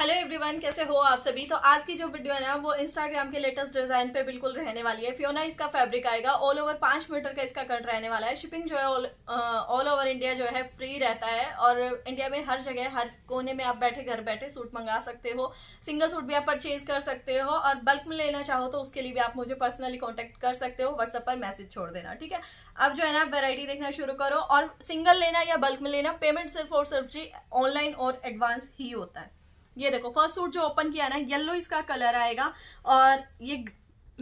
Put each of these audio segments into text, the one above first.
hello everyone कैसे हो आप सभी तो आज की जो वीडियो है ना वो इंस्टाग्राम के लेटेस्ट डिजाइन पे बिल्कुल रहने वाली है फ्योना इसका फैब्रिक आएगा ऑल ओवर पांच मीटर का इसका कट रहने वाला है शिपिंग जो है ऑल ओवर इंडिया जो है फ्री रहता है और इंडिया में हर जगह हर कोने में आप बैठे घर बैठे सूट मंगा सकते हो सिंगल सूट भी आप परचेज कर सकते हो और बल्क में लेना चाहो तो उसके लिए भी आप मुझे पर्सनली कॉन्टेक्ट कर सकते हो व्हाट्सएप पर मैसेज छोड़ देना ठीक है अब जो है ना वेरायटी देखना शुरू करो और सिंगल लेना या बल्क में लेना पेमेंट सिर्फ और सिर्फ जी ऑनलाइन और एडवांस ही होता है ये देखो फर्स्ट सूट जो ओपन किया ना येलो इसका कलर आएगा और ये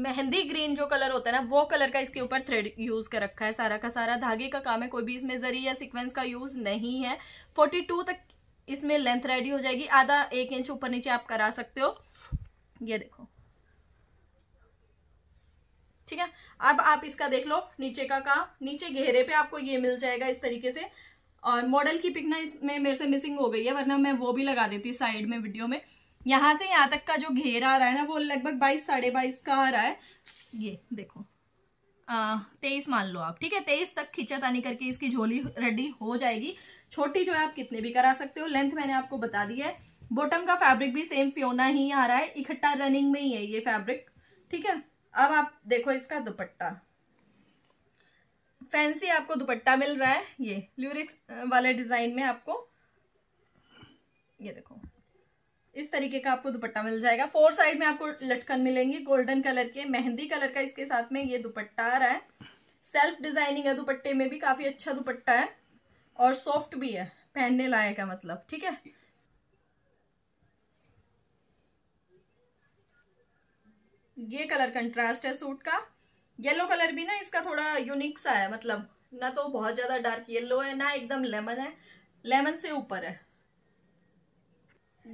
मेहंदी ग्रीन जो कलर होता है ना वो कलर का इसके ऊपर थ्रेड यूज कर रखा है सारा का सारा धागे का काम है कोई भी इसमें जरी या सिक्वेंस का यूज नहीं है टू तक इसमें लेंथ रेडी हो जाएगी आधा एक इंच ऊपर नीचे आप करा सकते हो ये देखो ठीक है अब आप इसका देख लो नीचे का काम नीचे घेरे पे आपको ये मिल जाएगा इस तरीके से और मॉडल की पिक ना इसमें मेरे से मिसिंग हो गई है वरना मैं वो भी लगा देती साइड में वीडियो में यहाँ से यहाँ तक का जो घेर आ रहा है ना वो लगभग बाईस साढ़े बाईस का आ रहा है ये देखो तेईस मान लो आप ठीक है तेईस तक खींचा तानी करके इसकी झोली रेडी हो जाएगी छोटी जो है आप कितने भी करा सकते हो लेंथ मैंने आपको बता दी है बॉटम का फैब्रिक भी सेम फ्योना ही आ रहा है इकट्ठा रनिंग में ही है ये फैब्रिक ठीक है अब आप देखो इसका दुपट्टा फैंसी आपको दुपट्टा मिल रहा है ये ल्यूरिक्स वाले डिजाइन में आपको ये देखो इस तरीके का आपको दुपट्टा मिल जाएगा फोर साइड में आपको लटकन मिलेंगी गोल्डन कलर के मेहंदी कलर का इसके साथ में ये दुपट्टा आ रहा है सेल्फ डिजाइनिंग है दुपट्टे में भी काफी अच्छा दुपट्टा है और सॉफ्ट भी है पहनने लायक है मतलब ठीक है ये कलर कंट्रास्ट है सूट का येलो कलर भी ना इसका थोड़ा यूनिक सा है मतलब ना तो बहुत ज्यादा डार्क येलो है ना एकदम लेमन है लेमन से ऊपर है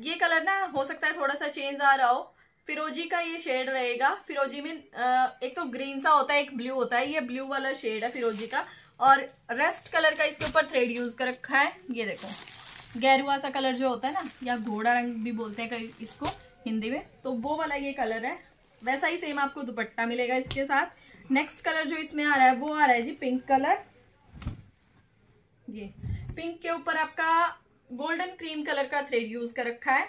ये कलर ना हो सकता है थोड़ा सा चेंज आ रहा हो फिरोजी का ये शेड रहेगा फिरोजी में एक तो ग्रीन सा होता है एक ब्लू होता है ये ब्लू वाला शेड है फिरोजी का और रेस्ट कलर का इसके ऊपर थ्रेड यूज कर रखा है ये देखो गैरुआ सा कलर जो होता है ना या घोड़ा रंग भी बोलते हैं इसको हिंदी में तो वो वाला ये कलर है वैसा ही सेम आपको दुपट्टा मिलेगा इसके साथ नेक्स्ट कलर जो इसमें आ रहा है वो आ रहा है जी पिंक कलर ये पिंक के ऊपर आपका गोल्डन क्रीम कलर का थ्रेड यूज कर रखा है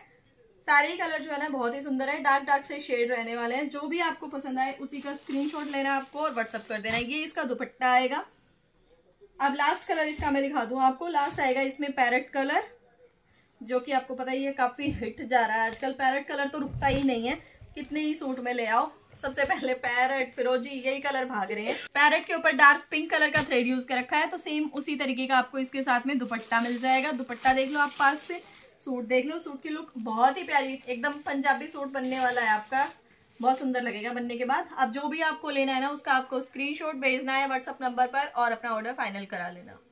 सारे ही कलर जो है ना बहुत ही सुंदर है डार्क डार्क से शेड रहने वाले हैं जो भी आपको पसंद आए उसी का स्क्रीनशॉट लेना आपको और व्हाट्सअप कर देना है ये इसका दुपट्टा आएगा अब लास्ट कलर इसका मैं दिखा दूं आपको लास्ट आएगा इसमें पैरट कलर जो कि आपको पता ही है काफ़ी हिट जा रहा है आजकल पैरट कलर तो रुकता ही नहीं है कितने ही सूट में ले आओ सबसे पहले पैरट फिरोजी यही कलर भाग रहे हैं पैरट के ऊपर डार्क पिंक कलर का थ्रेड यूज कर रखा है तो सेम उसी तरीके का आपको इसके साथ में दुपट्टा मिल जाएगा दुपट्टा देख लो आप पास से सूट देख लो सूट की लुक बहुत ही प्यारी एकदम पंजाबी सूट बनने वाला है आपका बहुत सुंदर लगेगा बनने के बाद अब जो भी आपको लेना है ना उसका आपको स्क्रीनशॉट भेजना है व्हाट्सअप नंबर पर और अपना ऑर्डर फाइनल करा लेना